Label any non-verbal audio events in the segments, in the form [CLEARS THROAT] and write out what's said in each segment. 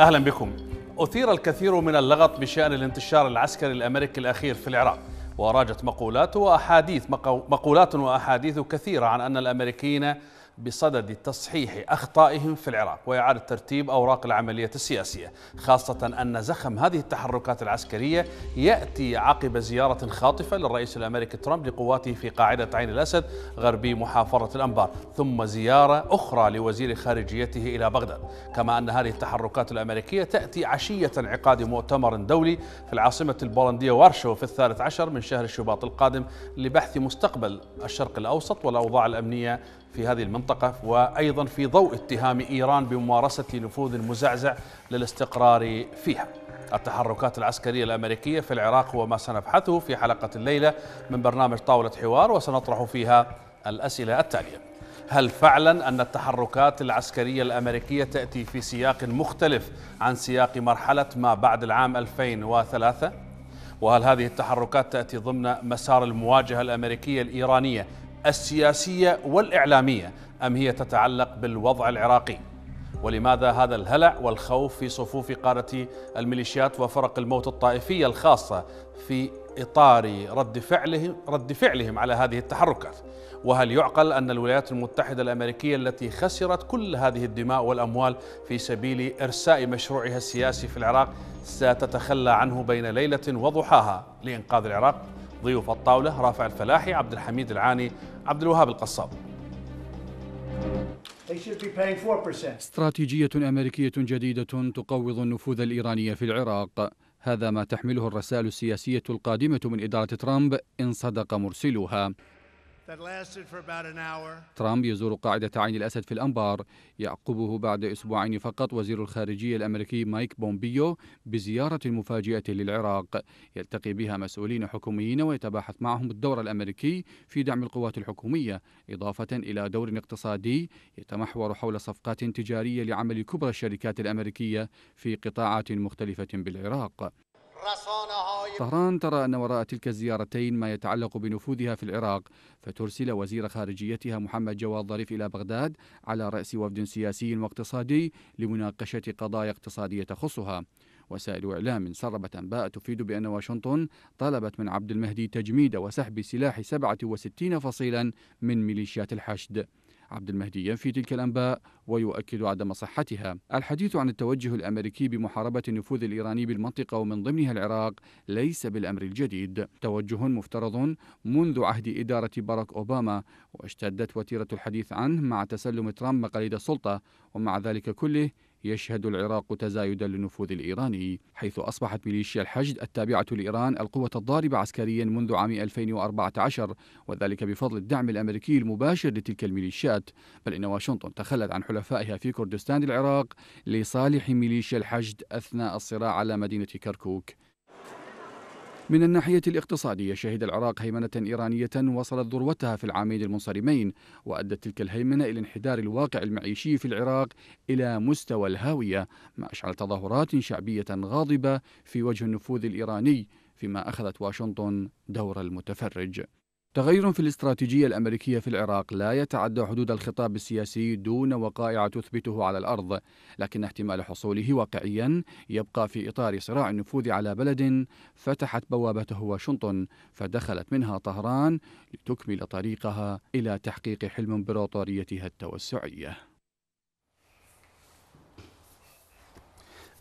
أهلا بكم أثير الكثير من اللغط بشأن الانتشار العسكري الأمريكي الأخير في العراق وراجت مقولات وأحاديث مقولات وأحاديث كثيرة عن أن الأمريكيين بصدد تصحيح أخطائهم في العراق وإعادة ترتيب أوراق العملية السياسية خاصة أن زخم هذه التحركات العسكرية يأتي عقب زيارة خاطفة للرئيس الأمريكي ترامب لقواته في قاعدة عين الأسد غربي محافظة الأنبار ثم زيارة أخرى لوزير خارجيته إلى بغداد كما أن هذه التحركات الأمريكية تأتي عشية انعقاد مؤتمر دولي في العاصمة البولندية وارشو في الثالث عشر من شهر شباط القادم لبحث مستقبل الشرق الأوسط والأوضاع الأمنية في هذه المنطقة وأيضا في ضوء اتهام إيران بممارسة نفوذ مزعزع للاستقرار فيها التحركات العسكرية الأمريكية في العراق هو ما سنبحثه في حلقة الليلة من برنامج طاولة حوار وسنطرح فيها الأسئلة التالية هل فعلا أن التحركات العسكرية الأمريكية تأتي في سياق مختلف عن سياق مرحلة ما بعد العام 2003؟ وهل هذه التحركات تأتي ضمن مسار المواجهة الأمريكية الإيرانية السياسيه والاعلاميه ام هي تتعلق بالوضع العراقي؟ ولماذا هذا الهلع والخوف في صفوف قاده الميليشيات وفرق الموت الطائفيه الخاصه في اطار رد فعلهم رد فعلهم على هذه التحركات؟ وهل يعقل ان الولايات المتحده الامريكيه التي خسرت كل هذه الدماء والاموال في سبيل ارساء مشروعها السياسي في العراق ستتخلى عنه بين ليله وضحاها لانقاذ العراق؟ ضيوف الطاولة رافع الفلاحي عبد الحميد العاني عبد الوهاب القصاب استراتيجية أمريكية جديدة تقوض النفوذ الإيراني في العراق هذا ما تحمله الرسائل السياسية القادمة من إدارة ترامب إن صدق مرسلها ترامب يزور قاعدة عين الأسد في الأنبار يعقبه بعد أسبوعين فقط وزير الخارجية الأمريكي مايك بومبيو بزيارة مفاجئة للعراق يلتقي بها مسؤولين حكوميين ويتباحث معهم الدور الأمريكي في دعم القوات الحكومية إضافة إلى دور اقتصادي يتمحور حول صفقات تجارية لعمل كبرى الشركات الأمريكية في قطاعات مختلفة بالعراق طهران ترى أن وراء تلك الزيارتين ما يتعلق بنفوذها في العراق فترسل وزير خارجيتها محمد جواد ظريف إلى بغداد على رأس وفد سياسي واقتصادي لمناقشة قضايا اقتصادية تخصها وسائل إعلام سربت أنباء تفيد بأن واشنطن طلبت من عبد المهدي تجميد وسحب سلاح 67 فصيلا من ميليشيات الحشد عبد المهدي ينفي تلك الأنباء ويؤكد عدم صحتها الحديث عن التوجه الأمريكي بمحاربة النفوذ الإيراني بالمنطقة ومن ضمنها العراق ليس بالأمر الجديد توجه مفترض منذ عهد إدارة باراك أوباما واشتدت وتيرة الحديث عنه مع تسلم ترامب مقاليد السلطة ومع ذلك كله يشهد العراق تزايدا للنفوذ الإيراني حيث أصبحت ميليشيا الحشد التابعة لإيران القوة الضاربة عسكريا منذ عام 2014 وذلك بفضل الدعم الأمريكي المباشر لتلك الميليشيات بل إن واشنطن تخلت عن حلفائها في كردستان العراق لصالح ميليشيا الحشد أثناء الصراع على مدينة كركوك من الناحية الاقتصادية شهد العراق هيمنة إيرانية وصلت ذروتها في العامين المنصرمين وأدت تلك الهيمنة إلى انحدار الواقع المعيشي في العراق إلى مستوى الهاوية ما أشعل تظاهرات شعبية غاضبة في وجه النفوذ الإيراني فيما أخذت واشنطن دور المتفرج تغير في الاستراتيجية الأمريكية في العراق لا يتعدى حدود الخطاب السياسي دون وقائع تثبته على الأرض، لكن احتمال حصوله واقعيا يبقى في إطار صراع النفوذ على بلد فتحت بوابته واشنطن، فدخلت منها طهران لتكمل طريقها إلى تحقيق حلم امبراطوريتها التوسعية.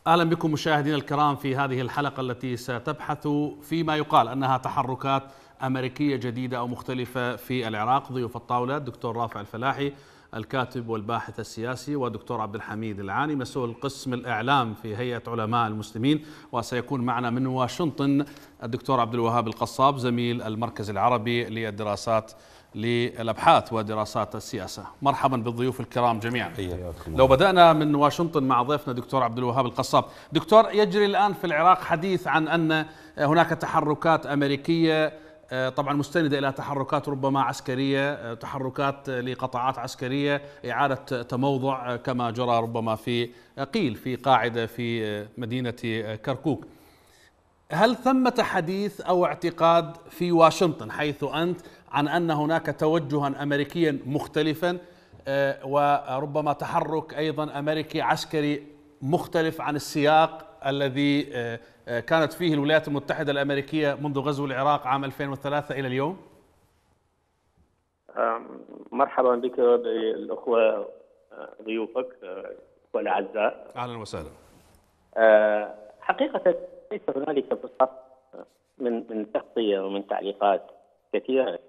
اهلا بكم مشاهدينا الكرام في هذه الحلقه التي ستبحث فيما يقال انها تحركات أمريكية جديدة أو مختلفة في العراق ضيوف الطاولة الدكتور رافع الفلاحي الكاتب والباحث السياسي ودكتور عبد الحميد العاني مسؤول قسم الإعلام في هيئة علماء المسلمين وسيكون معنا من واشنطن الدكتور عبد الوهاب القصاب زميل المركز العربي للدراسات للابحاث ودراسات السياسه، مرحبا بالضيوف الكرام جميعا. لو بدانا من واشنطن مع ضيفنا دكتور عبد الوهاب القصاب، دكتور يجري الان في العراق حديث عن ان هناك تحركات امريكيه آه، طبعا مستندة إلى تحركات ربما عسكرية آه، تحركات آه، لقطاعات عسكرية إعادة تموضع كما جرى ربما في قيل في قاعدة في مدينة كركوك هل ثمة حديث أو اعتقاد في واشنطن حيث أنت عن أن هناك توجها أمريكيا مختلفا وربما تحرك أيضا أمريكي عسكري مختلف عن السياق الذي آه، آه، كانت فيه الولايات المتحدة الأمريكية منذ غزو العراق عام 2003 إلى اليوم؟ آه، مرحبا بك بالأخوة ضيوفك الأخوة الأعزاء أهلا وسهلا حقيقة ليس هنالك فقط من من تغطية ومن تعليقات كثيرة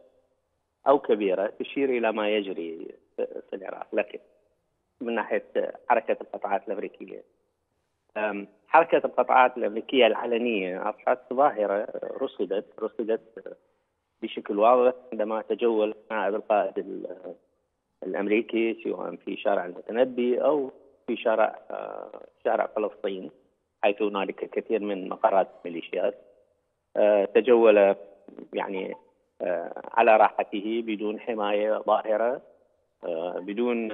أو كبيرة تشير إلى ما يجري في العراق لكن من ناحية حركة القطاعات الأمريكية حركة القطاعات الأمريكية العلنية أصبحت ظاهرة رصدت رصدت بشكل واضح عندما تجول نائب القائد الأمريكي سواء في شارع المتنبي أو في شارع آه، شارع فلسطين حيث هنالك كثير من مقرات ميليشيات آه، تجول يعني آه، على راحته بدون حماية ظاهرة بدون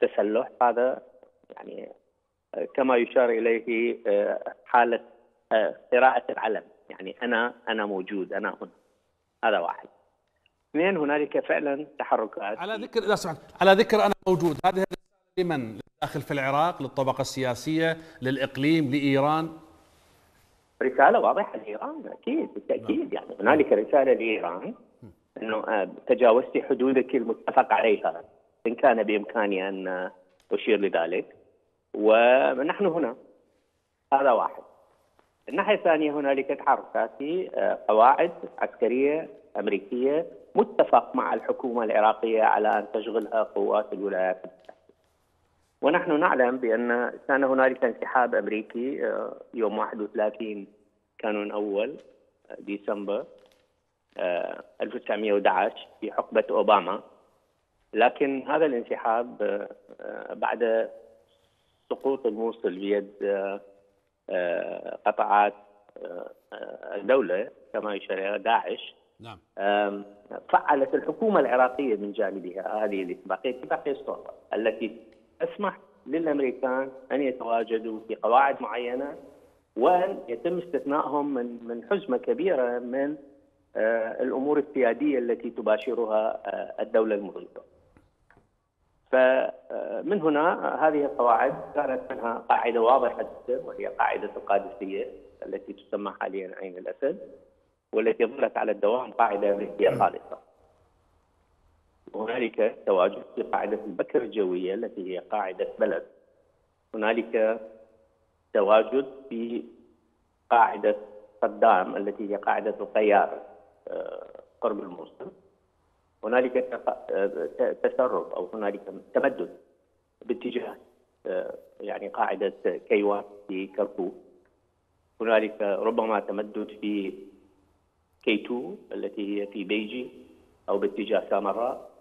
تسلح هذا يعني كما يشار اليه آه، حاله آه، قراءه العلم يعني انا انا موجود انا هنا هذا واحد اثنين هنالك فعلا تحركات على ذكر لا سمحت على ذكر انا موجود هذه لمن داخل في العراق للطبقه السياسيه للاقليم لايران رساله واضحه لايران اكيد بالتاكيد نعم. يعني هنالك رساله لايران انه آه، تجاوزت حدودك المتفق عليها ان كان بامكاني ان اشير لذلك ونحن هنا هذا واحد الناحية الثانية هنالك تحركات في قواعد عسكرية أمريكية متفق مع الحكومة العراقية على أن تشغلها قوات الولايات المتحدة ونحن نعلم بأن كان هنالك انسحاب أمريكي آه، يوم 31 كانون أول ديسمبر 1911 آه، في حقبة أوباما لكن هذا الانسحاب آه، بعد سقوط الموصل بيد آه، آه، قطاعات آه، الدولة كما يشار داعش نعم فعلت الحكومة العراقية من جانبها هذه الاتفاقية اتفاقية السلطة التي تسمح للامريكان ان يتواجدوا في قواعد معينه وان يتم استثنائهم من من حزمه كبيره من الامور السياديه التي تباشرها الدوله المغلقه. فمن هنا هذه القواعد كانت منها قاعده واضحه جدا وهي قاعده القادسيه التي تسمى حاليا عين الاسد والتي ظلت على الدوام قاعده امريكيه خالصه. هنالك تواجد في قاعده البكر الجويه التي هي قاعده بلد. هنالك تواجد في قاعده صدام التي هي قاعده القيار آه، قرب الموصل. هنالك آه، تسرب او هنالك تمدد باتجاه آه، يعني قاعده كيوان في كركوك هنالك ربما تمدد في كي 2 التي هي في بيجي او باتجاه سامراء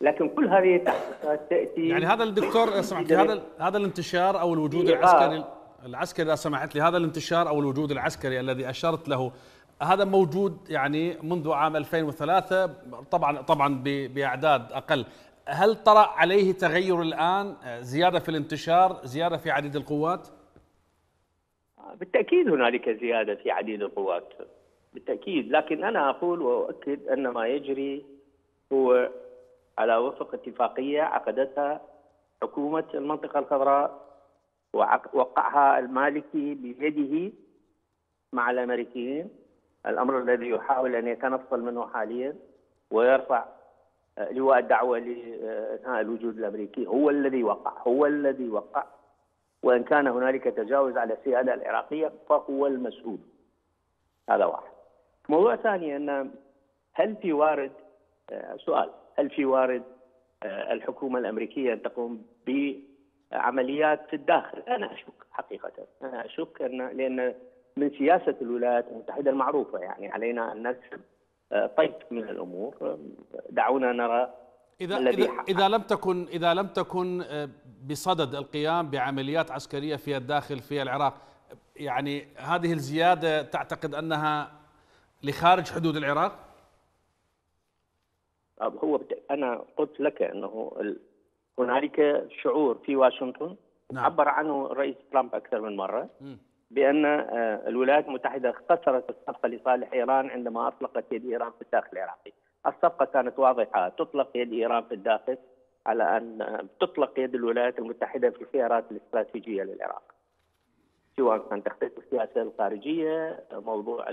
لكن كل هذه التحقيقات تاتي يعني هذا الدكتور سمعت هذا هذا الانتشار او الوجود إيه، آه. العسكري العسكري اذا سمحت لي هذا الانتشار او الوجود العسكري الذي اشرت له هذا موجود يعني منذ عام 2003 طبعا طبعا باعداد اقل هل طرا عليه تغير الان زياده في الانتشار زياده في عديد القوات بالتاكيد هنالك زياده في عديد القوات بالتاكيد لكن انا اقول واؤكد ان ما يجري هو على وفق اتفاقيه عقدتها حكومه المنطقه الخضراء وقعها المالكي بيده مع الامريكيين الأمر الذي يحاول أن يتنصل منه حاليا ويرفع آه، لواء الدعوة لإنهاء الوجود الأمريكي هو الذي وقع هو الذي وقع وإن كان هنالك تجاوز على السيادة العراقية فهو المسؤول هذا واحد موضوع ثاني أن هل في وارد آه، سؤال هل في وارد آه، الحكومة الأمريكية أن تقوم بعمليات في الداخل أنا أشك حقيقة أنا أشك أن لأن من سياسه الولايات المتحده المعروفه يعني علينا ان نكسب آه، طيب من الامور آه، دعونا نرى إذا, إذا, إذا لم تكن إذا لم تكن آه، بصدد القيام بعمليات عسكرية في الداخل في العراق يعني هذه الزيادة تعتقد أنها لخارج حدود العراق؟ هو أنا قلت لك أنه هنالك شعور في واشنطن نعم. عبر عنه الرئيس ترامب أكثر من مرة م. بان آه، الولايات المتحده اختصرت الصفقه لصالح ايران عندما اطلقت يد ايران في الداخل العراقي. الصفقه كانت واضحه تطلق يد ايران في الداخل على ان آه، تطلق يد الولايات المتحده في الخيارات الاستراتيجيه للعراق. سواء كان تخطيط السياسه الخارجيه، موضوع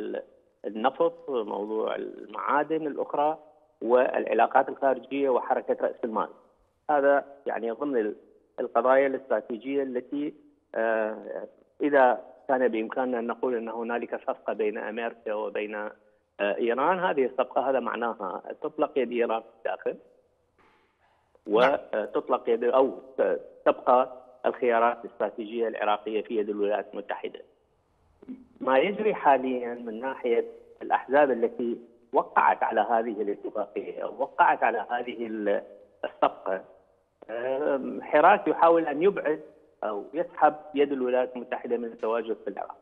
النفط، موضوع المعادن الاخرى والعلاقات الخارجيه وحركه راس المال. هذا يعني ضمن القضايا الاستراتيجيه التي آه، اذا كان بامكاننا ان نقول ان هنالك صفقه بين امريكا وبين آه، ايران هذه الصفقه هذا معناها تطلق يد ايران في الداخل وتطلق نعم. آه، يد او آه، تبقى الخيارات الاستراتيجيه العراقيه في يد الولايات المتحده. ما يجري حاليا من ناحيه الاحزاب التي وقعت على هذه الاتفاقيه او وقعت على هذه الصفقه حراك يحاول ان يبعد او يسحب يد الولايات المتحده من التواجد في العراق.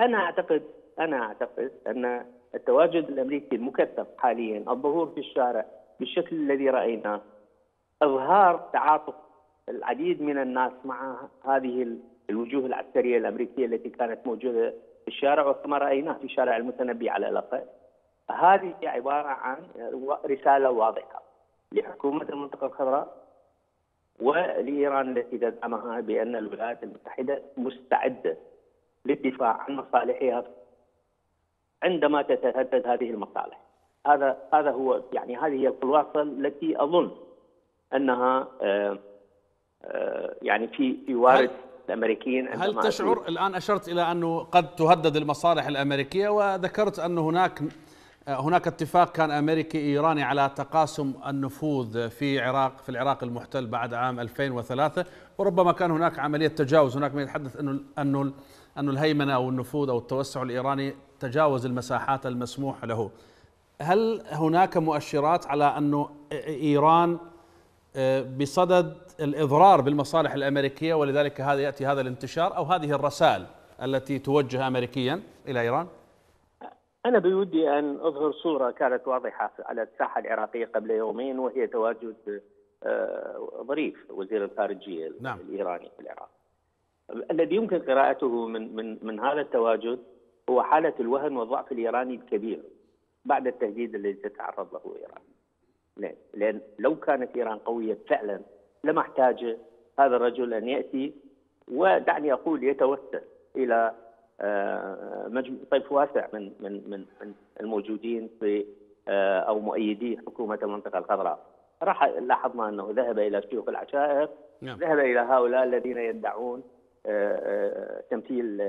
انا اعتقد انا اعتقد ان التواجد الامريكي المكثف حاليا الظهور في الشارع بالشكل الذي رايناه اظهار تعاطف العديد من الناس مع هذه الوجوه العسكريه الامريكيه التي كانت موجوده في الشارع وكما رايناه في شارع المتنبي على الاقل. هذه عباره عن رساله واضحه لحكومه المنطقه الخضراء ولايران التي تزعمها بان الولايات المتحده مستعده للدفاع عن مصالحها عندما تتهدد هذه المصالح. هذا هذا هو يعني هذه هي الخلاصه التي اظن انها آه، آه، يعني في في وارد الامريكيين هل تشعر الان اشرت الى انه قد تهدد المصالح الامريكيه وذكرت ان هناك آه، هناك اتفاق كان امريكي ايراني على تقاسم النفوذ في عراق في العراق المحتل بعد عام 2003 وربما كان هناك عمليه تجاوز هناك من يتحدث انه انه انه الهيمنه او النفوذ او التوسع الايراني تجاوز المساحات المسموح له هل هناك مؤشرات على انه ايران آه، بصدد الاضرار بالمصالح الامريكيه ولذلك هذا ياتي هذا الانتشار او هذه الرسائل التي توجه امريكيا الى ايران؟ أنا بودي أن أظهر صورة كانت واضحة على الساحة العراقية قبل يومين وهي تواجد آه، ظريف وزير الخارجية نعم. الإيراني في العراق الذي يمكن قراءته من من من هذا التواجد هو حالة الوهن والضعف الإيراني الكبير بعد التهديد الذي تتعرض له إيران لأن لو كانت إيران قوية فعلا لما احتاج هذا الرجل أن يأتي ودعني أقول يتوسل إلى آه، طيف واسع من من من من الموجودين في آه، او مؤيدي حكومه المنطقه الخضراء. راح لاحظنا انه ذهب الى شيوخ العشائر نعم. ذهب الى هؤلاء الذين يدعون آه، تمثيل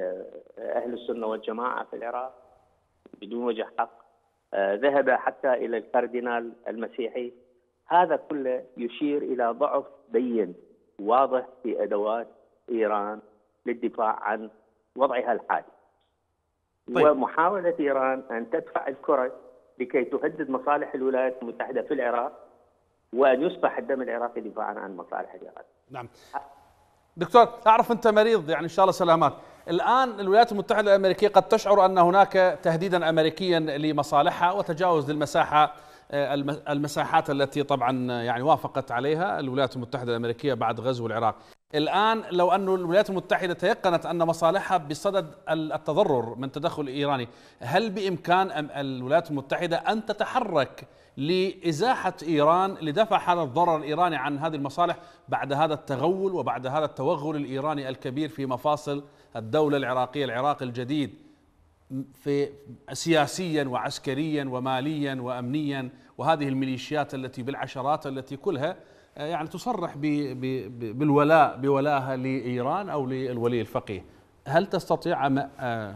اهل السنه والجماعه في العراق بدون وجه حق. ذهب حتى الى الكاردينال المسيحي. هذا كله يشير الى ضعف بين واضح في ادوات ايران للدفاع عن وضعها الحالي طيب. ومحاولة إيران أن تدفع الكرة لكي تهدد مصالح الولايات المتحدة في العراق وأن يصبح الدم العراقي دفاعا عن مصالح العراق نعم دكتور أعرف أنت مريض يعني إن شاء الله سلامات الآن الولايات المتحدة الأمريكية قد تشعر أن هناك تهديدا أمريكيا لمصالحها وتجاوز للمساحة آه، المساحات التي طبعا آه، يعني وافقت عليها الولايات المتحدة الأمريكية بعد غزو العراق الآن لو أن الولايات المتحدة تيقنت أن مصالحها بصدد التضرر من تدخل إيراني هل بإمكان الولايات المتحدة أن تتحرك لإزاحة إيران لدفع هذا الضرر الإيراني عن هذه المصالح بعد هذا التغول وبعد هذا التوغل الإيراني الكبير في مفاصل الدولة العراقية العراق الجديد في سياسيا وعسكريا وماليا وامنيا وهذه الميليشيات التي بالعشرات التي كلها آه، يعني تصرح بالولاء بولاها لايران او للولي الفقيه هل تستطيع آه،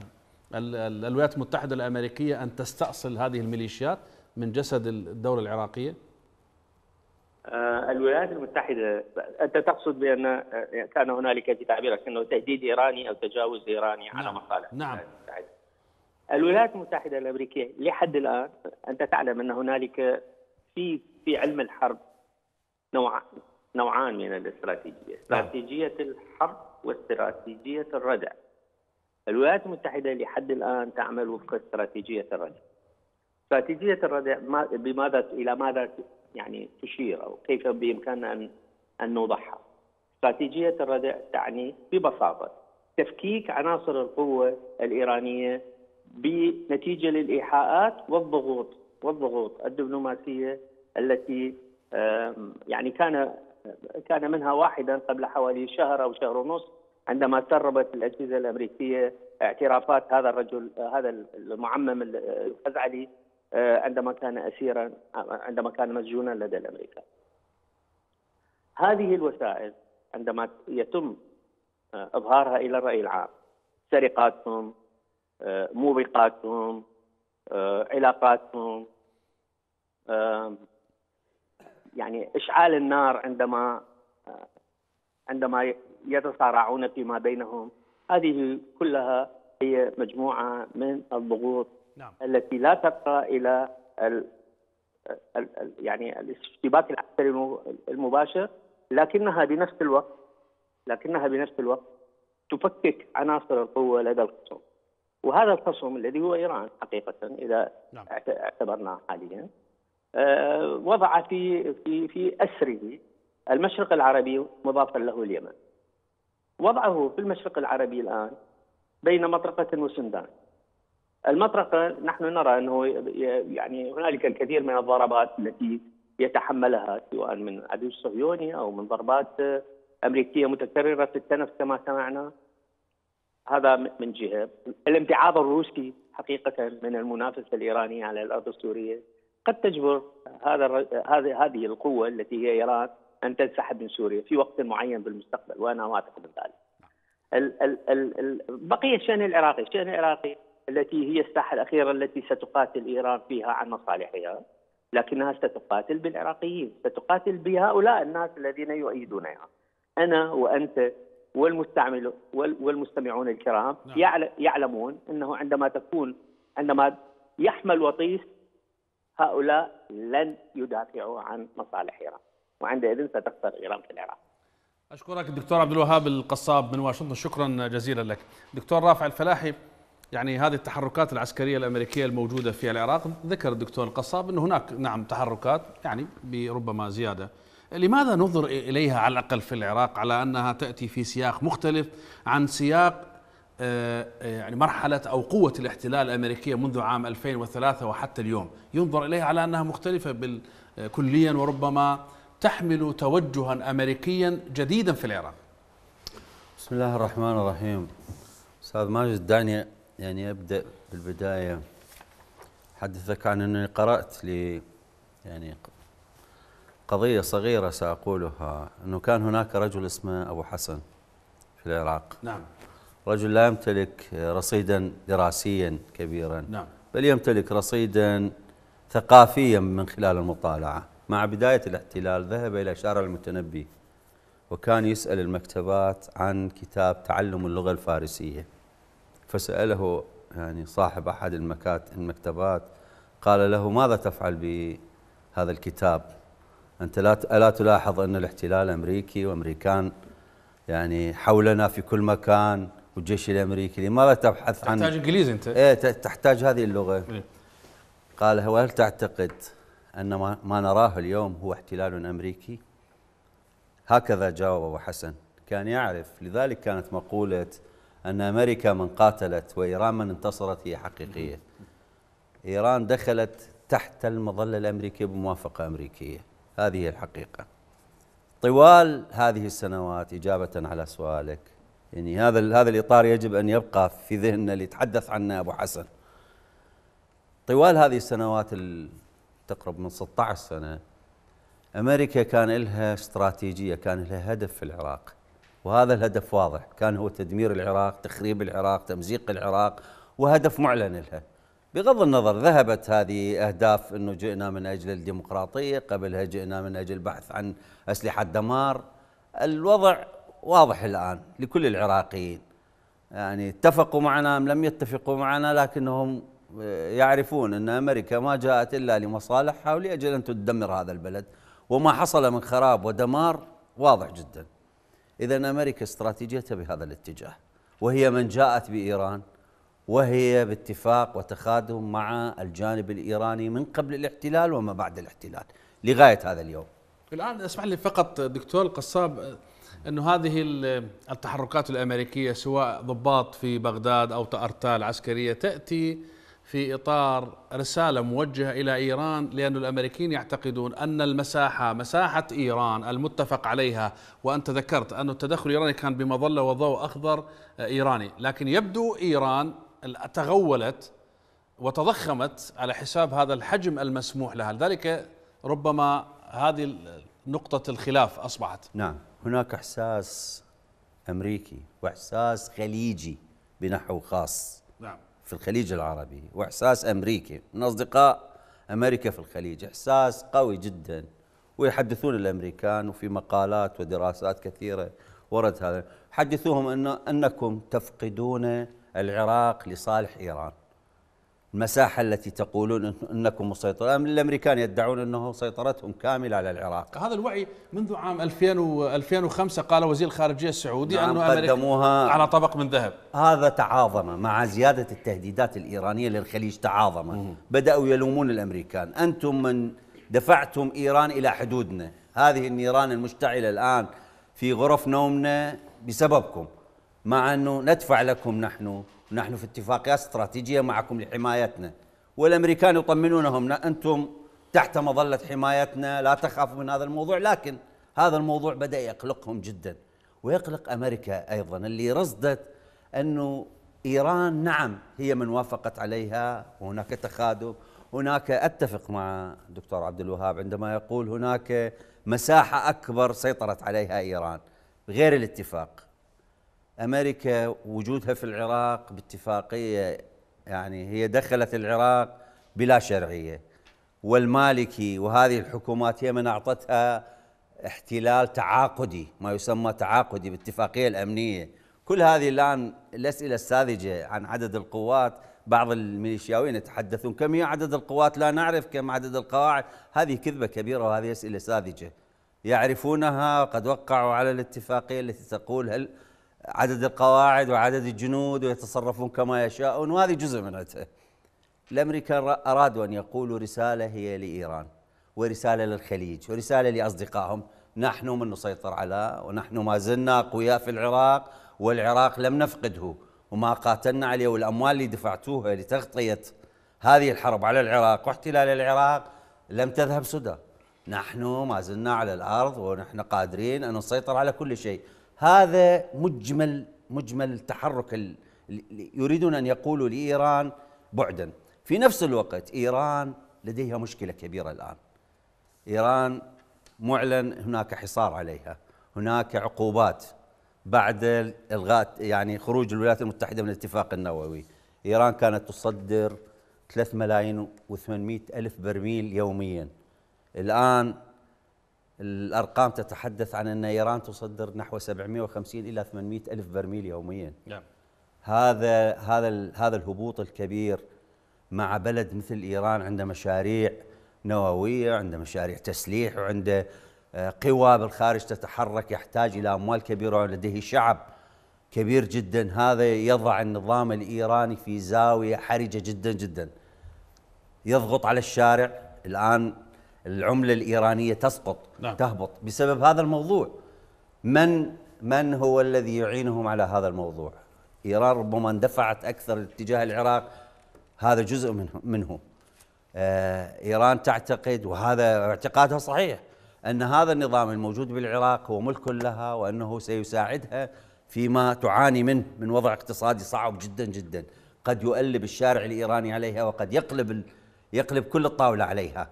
الولايات المتحده الامريكيه ان تستاصل هذه الميليشيات من جسد الدوله العراقيه؟ آه، الولايات المتحده انت تقصد بان كان هنالك في تعبيرك انه تهديد ايراني او تجاوز ايراني نعم. على مصالح نعم الولايات المتحده الامريكيه لحد الان انت تعلم ان هنالك في في علم الحرب نوع نوعان من الاستراتيجيه، نعم. استراتيجيه الحرب واستراتيجيه الردع. الولايات المتحده لحد الان تعمل وفق استراتيجيه الردع. استراتيجيه الردع بماذا الى ماذا يعني تشير او كيف بامكاننا ان ان نوضحها. استراتيجيه الردع تعني ببساطه تفكيك عناصر القوه الايرانيه بنتيجه للايحاءات والضغوط والضغوط الدبلوماسيه التي يعني كان كان منها واحدا قبل حوالي شهر او شهر ونص عندما سربت الاجهزه الامريكيه اعترافات هذا الرجل هذا المعمم الفزعلي آه، عندما كان اسيرا عندما كان مسجونا لدى الامريكان. هذه الوسائل عندما يتم آه، اظهارها الى الراي العام سرقاتهم آه، موبقاتهم آه، علاقاتهم يعني اشعال النار عندما آه، عندما يتصارعون فيما بينهم هذه كلها هي مجموعه من الضغوط نعم. التي لا تبقى الى ال يعني الاشتباك العسكري المباشر لكنها بنفس الوقت لكنها بنفس الوقت تفكك عناصر القوه لدى الخصوم وهذا الخصم الذي هو إيران حقيقة إذا نعم. اعتبرناه حاليا آه، وضع في في في أسره المشرق العربي مضافا له اليمن وضعه في المشرق العربي الآن بين مطرقة وسندان المطرقة نحن نرى أنه يعني هنالك الكثير من الضربات التي يتحملها سواء من عدو الصهيوني أو من ضربات أمريكية متكررة في التنف كما سمعنا هذا من جهه، الامتعاض الروسي حقيقه من المنافسه الايرانيه على الارض السوريه قد تجبر هذا هذه هذه القوه التي هي ايران ان تنسحب من سوريا في وقت معين بالمستقبل وانا ما اعتقد ذلك. بقي الشان العراقي، الشان العراقي التي هي الساحه الاخيره التي ستقاتل ايران فيها عن مصالحها لكنها ستقاتل بالعراقيين، ستقاتل بهؤلاء الناس الذين يؤيدونها. انا وانت والمستعمل والمستمعون الكرام نعم. يعلمون انه عندما تكون عندما يحمل وطيس هؤلاء لن يدافعوا عن مصالح ايران وعندئذ ستخسر ايران في العراق. اشكرك الدكتور عبد الوهاب القصاب من واشنطن شكرا جزيلا لك. دكتور رافع الفلاحي يعني هذه التحركات العسكريه الامريكيه الموجوده في العراق ذكر الدكتور القصاب ان هناك نعم تحركات يعني بربما زياده لماذا ننظر إليها على الأقل في العراق على أنها تأتي في سياق مختلف عن سياق آه، آه، يعني مرحلة أو قوة الاحتلال الأمريكية منذ عام 2003 وحتى اليوم ينظر إليها على أنها مختلفة آه، كليا وربما تحمل توجها أمريكيا جديدا في العراق بسم الله الرحمن الرحيم أستاذ ماجد دعني يعني أبدأ بالبداية حدثك عن أنني قرأت ل يعني قضية صغيرة سأقولها أنه كان هناك رجل اسمه أبو حسن في العراق نعم رجل لا يمتلك رصيدا دراسيا كبيرا نعم بل يمتلك رصيدا ثقافيا من خلال المطالعة مع بداية الاحتلال ذهب إلى شارع المتنبي وكان يسأل المكتبات عن كتاب تعلم اللغة الفارسية فسأله يعني صاحب أحد المكتبات قال له ماذا تفعل بهذا الكتاب أنت لا ألا تلاحظ أن الاحتلال أمريكي وأمريكان يعني حولنا في كل مكان والجيش الأمريكي لماذا تبحث عن تحتاج إنجليزي أنت إيه تحتاج هذه اللغة إيه؟ قال وهل تعتقد أن ما نراه اليوم هو احتلال أمريكي هكذا جاوب حسن كان يعرف لذلك كانت مقولة أن أمريكا من قاتلت وإيران من انتصرت هي حقيقية إيران دخلت تحت المظلة الأمريكية بموافقة أمريكية هذه هي الحقيقة طوال هذه السنوات إجابة على سؤالك يعني هذا هذا الإطار يجب أن يبقى في ذهننا اللي تحدث عنه أبو حسن طوال هذه السنوات تقرب من 16 سنة أمريكا كان لها استراتيجية كان لها هدف في العراق وهذا الهدف واضح كان هو تدمير العراق تخريب العراق تمزيق العراق وهدف معلن لها بغض النظر ذهبت هذه أهداف أنه جئنا من أجل الديمقراطية قبلها جئنا من أجل البحث عن أسلحة دمار الوضع واضح الآن لكل العراقيين يعني اتفقوا معنا أم لم يتفقوا معنا لكنهم يعرفون أن أمريكا ما جاءت إلا لمصالحها ولأجل أن تدمر هذا البلد وما حصل من خراب ودمار واضح جدا إذا أمريكا استراتيجيتها بهذا الاتجاه وهي من جاءت بإيران وهي باتفاق وتخادم مع الجانب الايراني من قبل الاحتلال وما بعد الاحتلال لغايه هذا اليوم. الان اسمح لي فقط دكتور القصاب انه هذه التحركات الامريكيه سواء ضباط في بغداد او تارتال عسكريه تاتي في اطار رساله موجهه الى ايران لان الامريكيين يعتقدون ان المساحه مساحه ايران المتفق عليها وانت ذكرت ان التدخل الايراني كان بمظله وضوء اخضر ايراني، لكن يبدو ايران تغولت وتضخمت على حساب هذا الحجم المسموح لها لذلك ربما هذه نقطة الخلاف أصبحت نعم هناك إحساس أمريكي وإحساس خليجي بنحو خاص نعم في الخليج العربي وإحساس أمريكي من أصدقاء أمريكا في الخليج إحساس قوي جدا ويحدثون الأمريكان وفي مقالات ودراسات كثيرة ورد هذا حدثوهم أن أنكم تفقدون العراق لصالح إيران المساحة التي تقولون أنكم مسيطرون الأمريكان يدعون أنه سيطرتهم كاملة على العراق هذا الوعي منذ عام 2000 2005 قال وزير الخارجية السعودي نعم أنه قدموها على طبق من ذهب هذا تعاظم مع زيادة التهديدات الإيرانية للخليج تعاظم بدأوا يلومون الأمريكان أنتم من دفعتم إيران إلى حدودنا هذه النيران المشتعلة الآن في غرف نومنا بسببكم مع أنه ندفع لكم نحن نحن في اتفاقية استراتيجية معكم لحمايتنا والأمريكان يطمنونهم أنتم تحت مظلة حمايتنا لا تخافوا من هذا الموضوع لكن هذا الموضوع بدأ يقلقهم جدا ويقلق أمريكا أيضا اللي رصدت أنه إيران نعم هي من وافقت عليها وهناك تخادم هناك أتفق مع دكتور عبد الوهاب عندما يقول هناك مساحة أكبر سيطرت عليها إيران غير الاتفاق أمريكا وجودها في العراق باتفاقية يعني هي دخلت العراق بلا شرعية والمالكي وهذه الحكومات هي من أعطتها احتلال تعاقدي ما يسمى تعاقدي باتفاقيه الأمنية كل هذه الآن الأسئلة الساذجة عن عدد القوات بعض الميليشياويين يتحدثون كم هي عدد القوات لا نعرف كم عدد القواعد هذه كذبة كبيرة وهذه أسئلة ساذجة يعرفونها قد وقعوا على الاتفاقية التي تقول هل عدد القواعد وعدد الجنود ويتصرفون كما يشاءون وهذه جزء من الامريكان ارادوا ان يقولوا رساله هي لايران ورساله للخليج ورساله لاصدقائهم نحن من نسيطر على ونحن ما زلنا اقوياء في العراق والعراق لم نفقده وما قاتلنا عليه والاموال اللي دفعتوها لتغطيه هذه الحرب على العراق واحتلال العراق لم تذهب سدى نحن ما زلنا على الارض ونحن قادرين ان نسيطر على كل شيء هذا مجمل مجمل تحرك يريدون ان يقولوا لايران بعدا في نفس الوقت ايران لديها مشكله كبيره الان ايران معلن هناك حصار عليها هناك عقوبات بعد الغاء يعني خروج الولايات المتحده من الاتفاق النووي ايران كانت تصدر 3 ملايين و800 الف برميل يوميا الان الأرقام تتحدث عن أن إيران تصدر نحو 750 إلى 800 ألف برميل يوميا نعم. هذا هذا هذا الهبوط الكبير مع بلد مثل إيران عنده مشاريع نووية عنده مشاريع تسليح وعنده آه، قوى بالخارج تتحرك يحتاج إلى أموال كبيرة ولديه شعب كبير جدا هذا يضع النظام الإيراني في زاوية حرجة جدا جدا يضغط على الشارع الآن العمله الايرانيه تسقط نعم. تهبط بسبب هذا الموضوع من من هو الذي يعينهم على هذا الموضوع ايران ربما اندفعت اكثر اتجاه العراق هذا جزء منه, منه. آه ايران تعتقد وهذا اعتقادها صحيح ان هذا النظام الموجود بالعراق هو ملك لها وانه سيساعدها فيما تعاني منه من وضع اقتصادي صعب جدا جدا قد يؤلب الشارع الايراني عليها وقد يقلب يقلب كل الطاوله عليها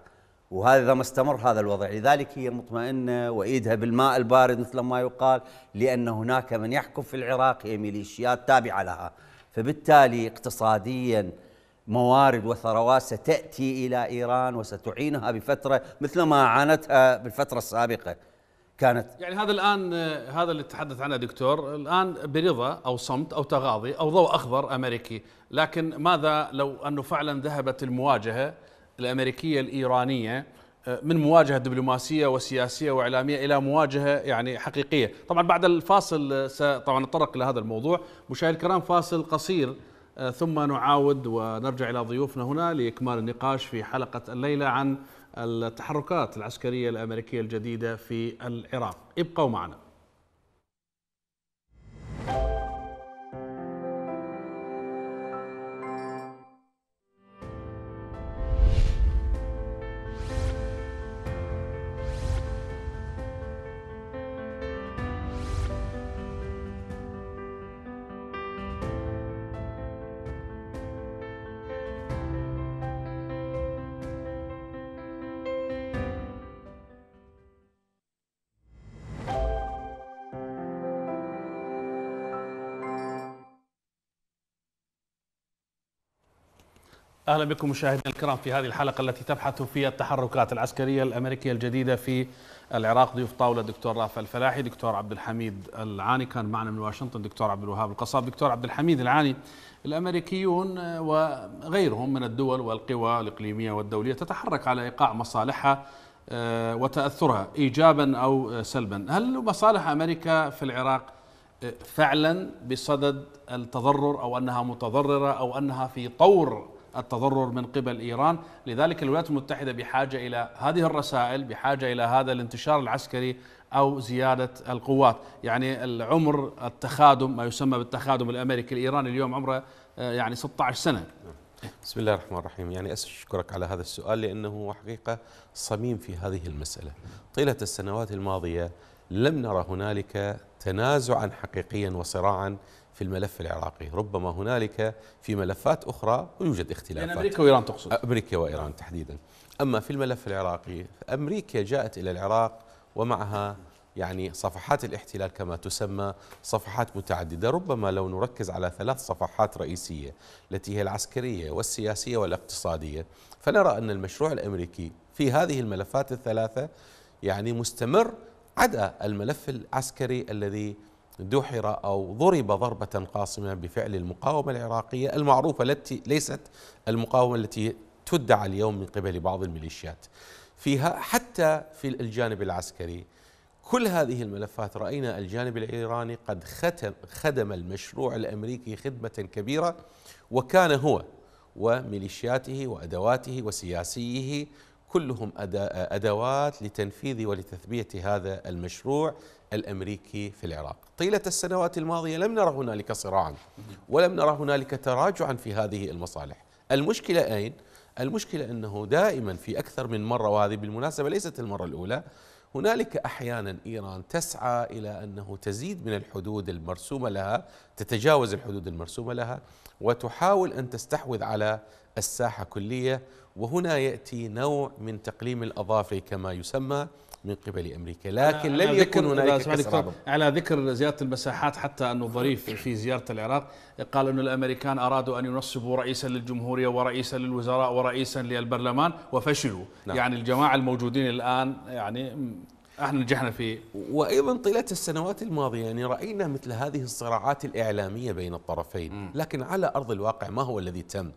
وهذا إذا ما استمر هذا الوضع لذلك هي مطمئنة وإيدها بالماء البارد مثل ما يقال لأن هناك من يحكم في العراق هي ميليشيات تابعة لها فبالتالي اقتصاديا موارد وثروات ستأتي إلى إيران وستعينها بفترة مثل ما عانتها بالفترة السابقة كانت يعني هذا الآن هذا اللي تحدث عنه دكتور الآن برضا أو صمت أو تغاضي أو ضوء أخضر أمريكي لكن ماذا لو أنه فعلا ذهبت المواجهة الأمريكية الإيرانية آه، من مواجهة دبلوماسية وسياسية وإعلامية إلى مواجهة يعني حقيقية طبعا بعد الفاصل آه، طبعا نتطرق إلى هذا الموضوع مشاهد الكرام فاصل قصير آه، ثم نعاود ونرجع إلى ضيوفنا هنا لإكمال النقاش في حلقة الليلة عن التحركات العسكرية الأمريكية الجديدة في العراق ابقوا معنا اهلا بكم مشاهدينا الكرام في هذه الحلقه التي تبحث في التحركات العسكريه الامريكيه الجديده في العراق ضيوف طاوله الدكتور رافع الفلاحي دكتور عبد الحميد العاني كان معنا من واشنطن دكتور عبد الوهاب القصاب دكتور عبد الحميد العاني الامريكيون وغيرهم من الدول والقوى الاقليميه والدوليه تتحرك على ايقاع مصالحها آه، وتاثرها ايجابا او سلبا هل مصالح امريكا في العراق آه، فعلا بصدد التضرر او انها متضرره او انها في طور التضرر من قبل إيران لذلك الولايات المتحدة بحاجة إلى هذه الرسائل بحاجة إلى هذا الانتشار العسكري أو زيادة القوات يعني العمر التخادم ما يسمى بالتخادم الأمريكي الإيراني اليوم عمره آه، يعني 16 سنة بسم الله الرحمن الرحيم يعني أشكرك على هذا السؤال لأنه حقيقة صميم في هذه المسألة طيلة السنوات الماضية لم نرى هنالك تنازعا حقيقيا وصراعا في الملف العراقي ربما هنالك في ملفات أخرى يوجد اختلافات يعني أمريكا وإيران تقصد أمريكا وإيران تحديدا أما في الملف العراقي أمريكا جاءت إلى العراق ومعها يعني صفحات الاحتلال كما تسمى صفحات متعددة ربما لو نركز على ثلاث صفحات رئيسية التي هي العسكرية والسياسية والاقتصادية فنرى أن المشروع الأمريكي في هذه الملفات الثلاثة يعني مستمر عدا الملف العسكري الذي دحر أو ضرب ضربة قاصمة بفعل المقاومة العراقية المعروفة التي ليست المقاومة التي تدعى اليوم من قبل بعض الميليشيات فيها حتى في الجانب العسكري كل هذه الملفات رأينا الجانب الإيراني قد ختم خدم المشروع الأمريكي خدمة كبيرة وكان هو وميليشياته وأدواته وسياسيه كلهم أدوات لتنفيذ ولتثبيت هذا المشروع الأمريكي في العراق طيلة السنوات الماضية لم نرى هنالك صراعا ولم نرى هنالك تراجعا في هذه المصالح المشكلة أين؟ المشكلة أنه دائما في أكثر من مرة وهذه بالمناسبة ليست المرة الأولى هنالك أحيانا إيران تسعى إلى أنه تزيد من الحدود المرسومة لها تتجاوز الحدود المرسومة لها وتحاول أن تستحوذ على الساحة كلية وهنا يأتي نوع من تقليم الأظافر كما يسمى من قبل امريكا لكن لم يكن هناك على ذكر زياده المساحات حتى انه ظريف في زياره العراق قال انه الامريكان ارادوا ان ينصبوا رئيسا للجمهوريه ورئيسا للوزراء ورئيسا للبرلمان وفشلوا نعم. يعني الجماعه الموجودين الان يعني احنا نجحنا في وايضا طيله السنوات الماضيه يعني راينا مثل هذه الصراعات الاعلاميه بين الطرفين م. لكن على ارض الواقع ما هو الذي تم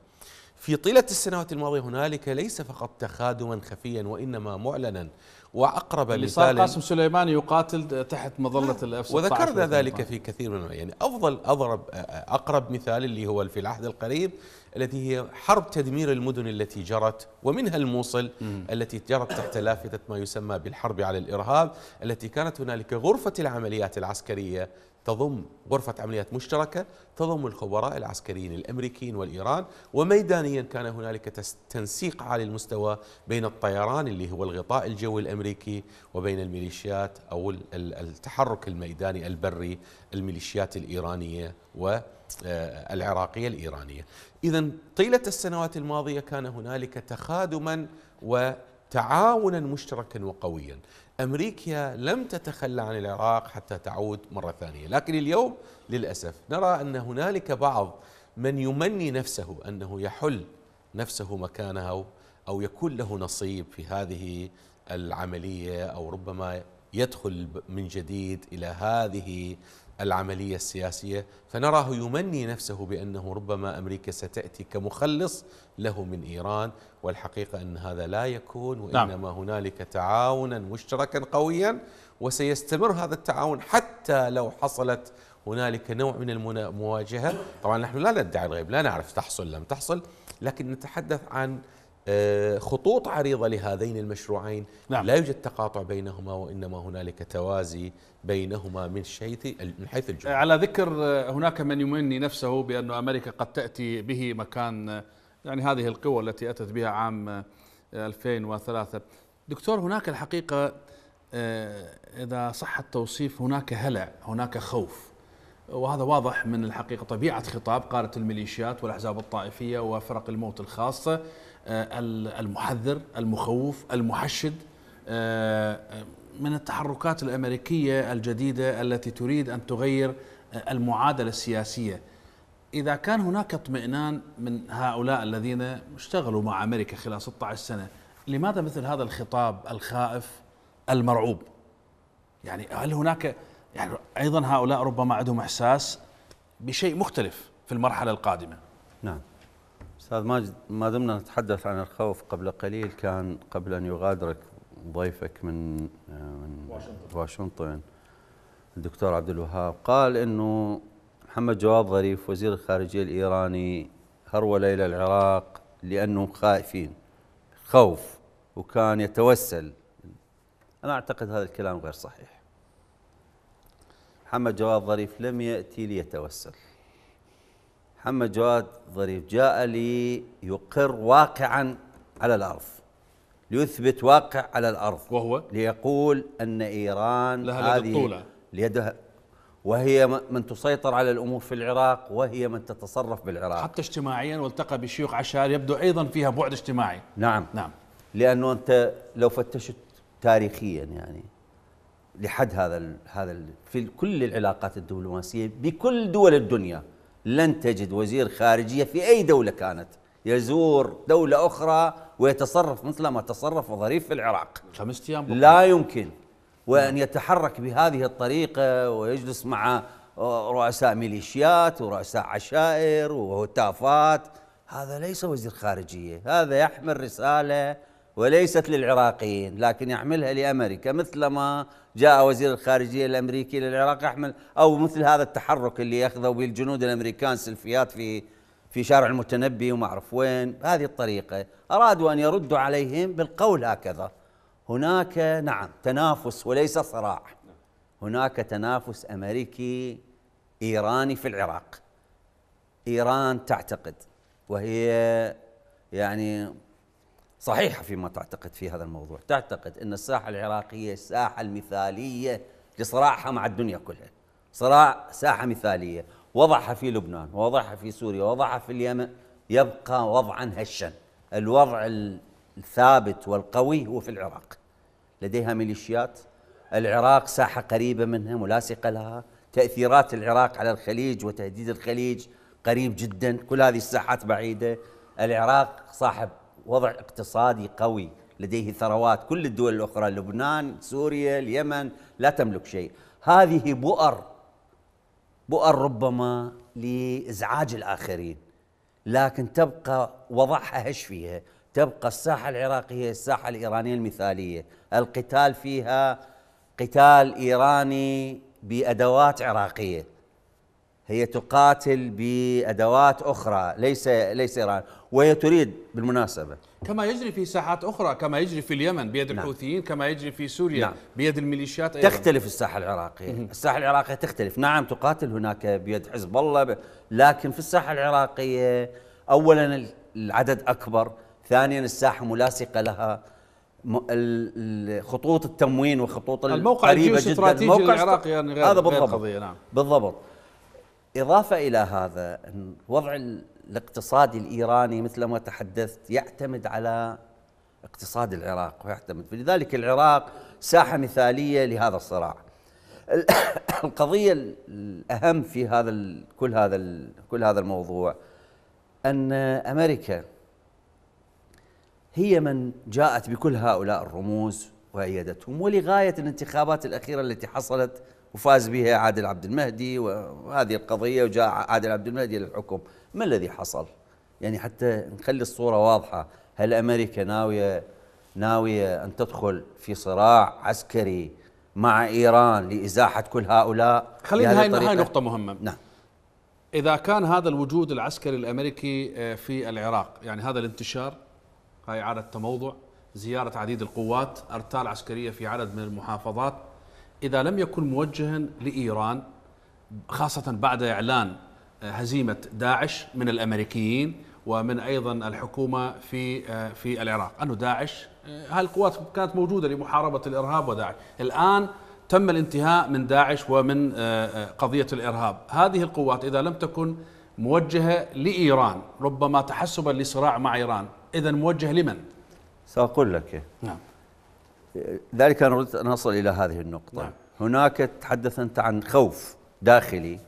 في طيله السنوات الماضيه هنالك ليس فقط تخادما خفيا وانما معلنا واقرب اللي مثال صار قاسم سليماني يقاتل تحت مظله نعم. الاف 16 وذكرنا ذلك في كثير من يعني افضل اضرب اقرب مثال اللي هو في العهد القريب التي هي حرب تدمير المدن التي جرت ومنها الموصل م. التي جرت تحت لافته ما يسمى بالحرب على الارهاب التي كانت هنالك غرفه العمليات العسكريه تضم غرفة عمليات مشتركة تضم الخبراء العسكريين الأمريكيين والإيران وميدانيا كان هنالك تنسيق عالي المستوى بين الطيران اللي هو الغطاء الجوي الأمريكي وبين الميليشيات أو التحرك الميداني البري الميليشيات الإيرانية والعراقية آه، الإيرانية إذا طيلة السنوات الماضية كان هنالك تخادما و تعاونا مشتركا وقويا أمريكا لم تتخلى عن العراق حتى تعود مرة ثانية لكن اليوم للأسف نرى أن هنالك بعض من يمني نفسه أنه يحل نفسه مكانه أو يكون له نصيب في هذه العملية أو ربما يدخل من جديد إلى هذه العملية السياسية فنراه يمني نفسه بأنه ربما أمريكا ستأتي كمخلص له من إيران والحقيقة أن هذا لا يكون نعم. وإنما نعم. هنالك تعاونا مشتركا قويا وسيستمر هذا التعاون حتى لو حصلت هنالك نوع من المواجهة طبعا نحن لا ندعي الغيب لا نعرف تحصل لم تحصل لكن نتحدث عن آه، خطوط عريضة لهذين المشروعين نعم. لا يوجد تقاطع بينهما وإنما هنالك توازي بينهما من حيث من حيث الجمهور على ذكر آه، هناك من يمني نفسه بأن أمريكا قد تأتي به مكان آه، يعني هذه القوة التي أتت بها عام 2003 دكتور هناك الحقيقة إذا صح التوصيف هناك هلع هناك خوف وهذا واضح من الحقيقة طبيعة خطاب قاره الميليشيات والأحزاب الطائفية وفرق الموت الخاصة آه، المحذر المخوف المحشد آه، آه، من التحركات الامريكيه الجديده التي تريد ان تغير المعادله السياسيه اذا كان هناك اطمئنان من هؤلاء الذين اشتغلوا مع امريكا خلال 16 سنه لماذا مثل هذا الخطاب الخائف المرعوب يعني هل هناك يعني ايضا هؤلاء ربما عندهم احساس بشيء مختلف في المرحله القادمه نعم استاذ ماجد ما دمنا نتحدث عن الخوف قبل قليل كان قبل ان يغادرك ضيفك من من واشنطن, واشنطن الدكتور عبد الوهاب قال انه محمد جواد ظريف وزير الخارجيه الايراني هرول الى العراق لانهم خائفين خوف وكان يتوسل انا اعتقد هذا الكلام غير صحيح محمد جواد ظريف لم ياتي ليتوسل محمد جواد ظريف جاء ليقر واقعا على الارض ليثبت واقع على الارض وهو ليقول ان ايران لها هذه ليدها وهي من تسيطر على الامور في العراق وهي من تتصرف بالعراق حتى اجتماعيا والتقى بشيوخ عشائر يبدو ايضا فيها بعد اجتماعي نعم نعم لانه انت لو فتشت تاريخيا يعني لحد هذا هذا في كل العلاقات الدبلوماسيه بكل دول الدنيا لن تجد وزير خارجية في أي دولة كانت يزور دولة أخرى ويتصرف مثل ما تصرف ظريف في العراق لا يمكن وأن يتحرك بهذه الطريقة ويجلس مع رؤساء ميليشيات ورؤساء عشائر وهتافات هذا ليس وزير خارجية هذا يحمل رسالة وليست للعراقيين لكن يحملها لأمريكا مثلما جاء وزير الخارجيه الامريكي للعراق يحمل او مثل هذا التحرك اللي اخذوا به الجنود الامريكان سلفيات في في شارع المتنبي وما اعرف وين بهذه الطريقه ارادوا ان يردوا عليهم بالقول هكذا هناك نعم تنافس وليس صراع هناك تنافس امريكي ايراني في العراق ايران تعتقد وهي يعني صحيحة فيما تعتقد في هذا الموضوع تعتقد أن الساحة العراقية الساحة المثالية لصراعها مع الدنيا كلها صراع ساحة مثالية وضعها في لبنان ووضعها في سوريا ووضعها في اليمن يبقى وضعا هشا الوضع الثابت والقوي هو في العراق لديها ميليشيات العراق ساحة قريبة منها ملاصقة لها تأثيرات العراق على الخليج وتهديد الخليج قريب جدا كل هذه الساحات بعيدة العراق صاحب وضع اقتصادي قوي لديه ثروات كل الدول الأخرى لبنان سوريا اليمن لا تملك شيء هذه بؤر بؤر ربما لإزعاج الآخرين لكن تبقى وضعها هش فيها تبقى الساحة العراقية الساحة الإيرانية المثالية القتال فيها قتال إيراني بأدوات عراقية هي تقاتل بادوات اخرى ليس ليس ايران وهي تريد بالمناسبه كما يجري في ساحات اخرى كما يجري في اليمن بيد نعم. الحوثيين نعم. كما يجري في سوريا نعم. بيد الميليشيات ايضا تختلف الساحه العراقيه الساحه العراقيه تختلف نعم تقاتل هناك بيد حزب الله ب... لكن في الساحه العراقيه اولا العدد اكبر ثانيا الساحه ملاصقه لها خطوط التموين وخطوط الموقع القريبه جدا الموقع الجيوستراتيجي العراقي يعني غير هذا بالضبط غير قضية نعم بالضبط إضافة إلى هذا أن الوضع الاقتصادي الإيراني مثل ما تحدثت يعتمد على اقتصاد العراق ويعتمد فلذلك العراق ساحة مثالية لهذا الصراع [COUGHS] القضية الأهم في هذا كل هذا كل هذا الموضوع أن أمريكا هي من جاءت بكل هؤلاء الرموز وأيدتهم ولغاية الانتخابات الأخيرة التي حصلت وفاز بها عادل عبد المهدي وهذه القضية وجاء عادل عبد المهدي للحكم ما الذي حصل؟ يعني حتى نخلي الصورة واضحة هل أمريكا ناوية ناوية أن تدخل في صراع عسكري مع إيران لإزاحة كل هؤلاء خلينا هاي, هاي نقطة مهمة نعم إذا كان هذا الوجود العسكري الأمريكي آه، في العراق يعني هذا الانتشار هاي إعادة تموضع زيارة عديد القوات أرتال عسكرية في عدد من المحافظات إذا لم يكن موجها لإيران خاصة بعد إعلان آه، هزيمة داعش من الأمريكيين ومن أيضا الحكومة في آه، في العراق أنه داعش آه، هالقوات كانت موجودة لمحاربة الإرهاب وداعش الآن تم الانتهاء من داعش ومن قضية الإرهاب هذه القوات إذا لم تكن موجهة لإيران ربما تحسبا لصراع مع إيران إذا موجه لمن؟ سأقول لك نعم ذلك أنا أردت أن أصل إلى هذه النقطة نعم. هناك تحدث أنت عن خوف داخلي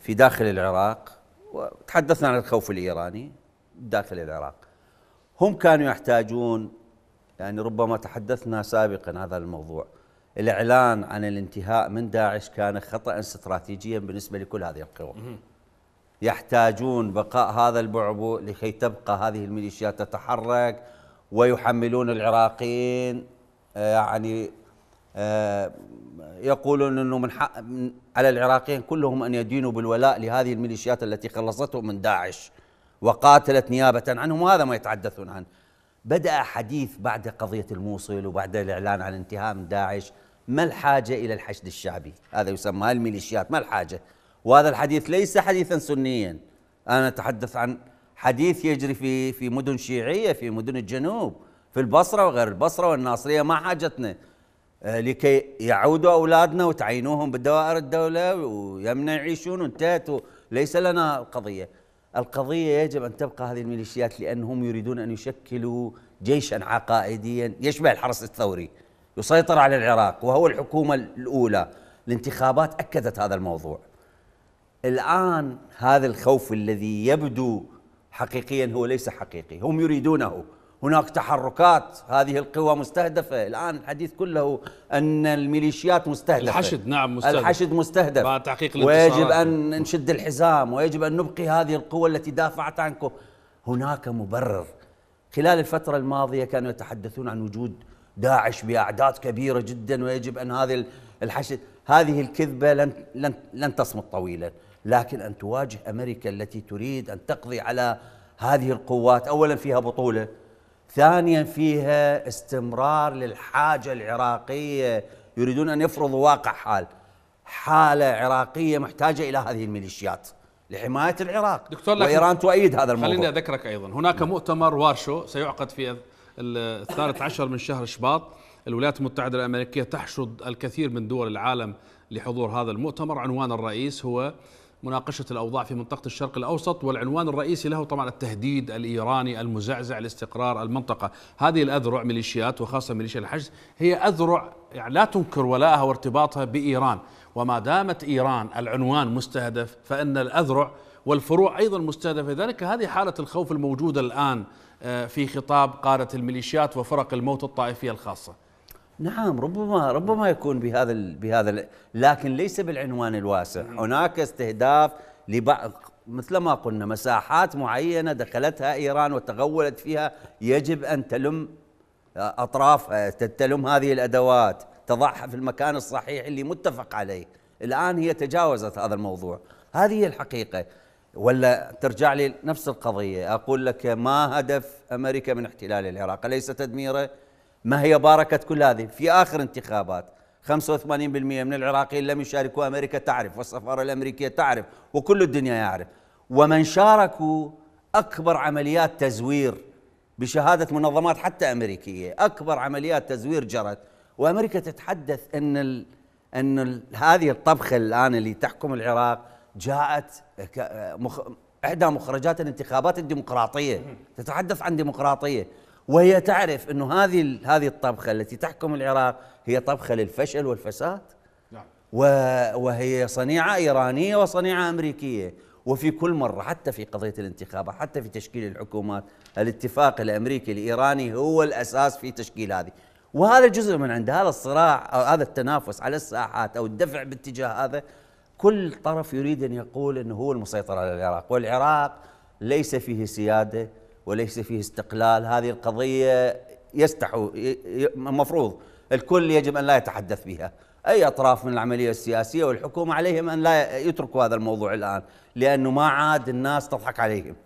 في داخل العراق وتحدثنا عن الخوف الإيراني داخل العراق هم كانوا يحتاجون يعني ربما تحدثنا سابقا هذا الموضوع الإعلان عن الانتهاء من داعش كان خطأ استراتيجيا بالنسبة لكل هذه القوى يحتاجون بقاء هذا البعبع لكي تبقى هذه الميليشيات تتحرك ويحملون العراقيين آه، يعني آه، يقولون انه من حق على العراقيين كلهم ان يدينوا بالولاء لهذه الميليشيات التي خلصتهم من داعش وقاتلت نيابه عنهم وهذا ما يتحدثون عنه. بدا حديث بعد قضيه الموصل وبعد الاعلان عن انتهاء من داعش ما الحاجه الى الحشد الشعبي؟ هذا يسمى الميليشيات ما الحاجه؟ وهذا الحديث ليس حديثا سنيا انا اتحدث عن حديث يجري في في مدن شيعيه في مدن الجنوب في البصرة وغير البصرة والناصرية ما حاجتنا آه، لكي يعودوا أولادنا وتعينوهم بالدوائر الدولة ويمنع يعيشون وانتهت ليس لنا قضية القضية يجب أن تبقى هذه الميليشيات لأنهم يريدون أن يشكلوا جيشا عقائديا يشبه الحرس الثوري يسيطر على العراق وهو الحكومة الأولى الانتخابات أكدت هذا الموضوع الآن هذا الخوف الذي يبدو حقيقيا هو ليس حقيقي هم يريدونه هناك تحركات هذه القوى مستهدفة الآن الحديث كله أن الميليشيات مستهدفة الحشد نعم مستهدف الحشد مستهدف بعد تحقيق ويجب أن نشد الحزام ويجب أن نبقي هذه القوى التي دافعت عنكم هناك مبرر خلال الفترة الماضية كانوا يتحدثون عن وجود داعش بأعداد كبيرة جدا ويجب أن هذه الحشد هذه الكذبة لن, لن, لن تصمت طويلا لكن أن تواجه أمريكا التي تريد أن تقضي على هذه القوات أولا فيها بطولة ثانيا فيها استمرار للحاجة العراقية يريدون أن يفرضوا واقع حال حالة عراقية محتاجة إلى هذه الميليشيات لحماية العراق دكتور وإيران تؤيد هذا الموضوع خليني أذكرك أيضا هناك مؤتمر وارشو سيعقد في الثالث عشر من شهر شباط الولايات المتحدة الأمريكية تحشد الكثير من دول العالم لحضور هذا المؤتمر عنوان الرئيس هو مناقشة الأوضاع في منطقة الشرق الأوسط والعنوان الرئيسي له طبعا التهديد الإيراني المزعزع لاستقرار المنطقة هذه الأذرع ميليشيات وخاصة ميليشيا الحشد هي أذرع يعني لا تنكر ولاءها وارتباطها بإيران وما دامت إيران العنوان مستهدف فإن الأذرع والفروع أيضا مستهدفة ذلك هذه حالة الخوف الموجودة الآن آه، في خطاب قادة الميليشيات وفرق الموت الطائفية الخاصة نعم ربما ربما يكون بهذا ال بهذا ال لكن ليس بالعنوان الواسع هناك استهداف لبعض مثل ما قلنا مساحات معينه دخلتها ايران وتغولت فيها يجب ان تلم آه، اطرافها آه، تلم هذه الادوات تضعها في المكان الصحيح اللي متفق عليه الان هي تجاوزت هذا الموضوع هذه هي الحقيقه ولا ترجع لي نفس القضيه اقول لك ما هدف امريكا من احتلال العراق اليس تدميره ما هي باركة كل هذه في آخر انتخابات 85% من العراقيين لم يشاركوا أمريكا تعرف والسفارة الأمريكية تعرف وكل الدنيا يعرف ومن شاركوا أكبر عمليات تزوير بشهادة منظمات حتى أمريكية أكبر عمليات تزوير جرت وأمريكا تتحدث أن الـ أن الـ هذه الطبخة الآن اللي تحكم العراق جاءت مخ... إحدى مخرجات الانتخابات الديمقراطية تتحدث عن ديمقراطية وهي تعرف انه هذه هذه الطبخه التي تحكم العراق هي طبخه للفشل والفساد نعم وهي صنيعه ايرانيه وصنيعه امريكيه وفي كل مرة حتى في قضية الانتخابات حتى في تشكيل الحكومات الاتفاق الأمريكي الإيراني هو الأساس في تشكيل هذه وهذا جزء من عند هذا الصراع أو هذا التنافس على الساحات أو الدفع باتجاه هذا كل طرف يريد أن يقول أنه هو المسيطر على العراق والعراق ليس فيه سيادة وليس فيه استقلال هذه القضية يستحو المفروض الكل يجب أن لا يتحدث بها أي أطراف من العملية السياسية والحكومة عليهم أن لا يتركوا هذا الموضوع الآن لأنه ما عاد الناس تضحك عليهم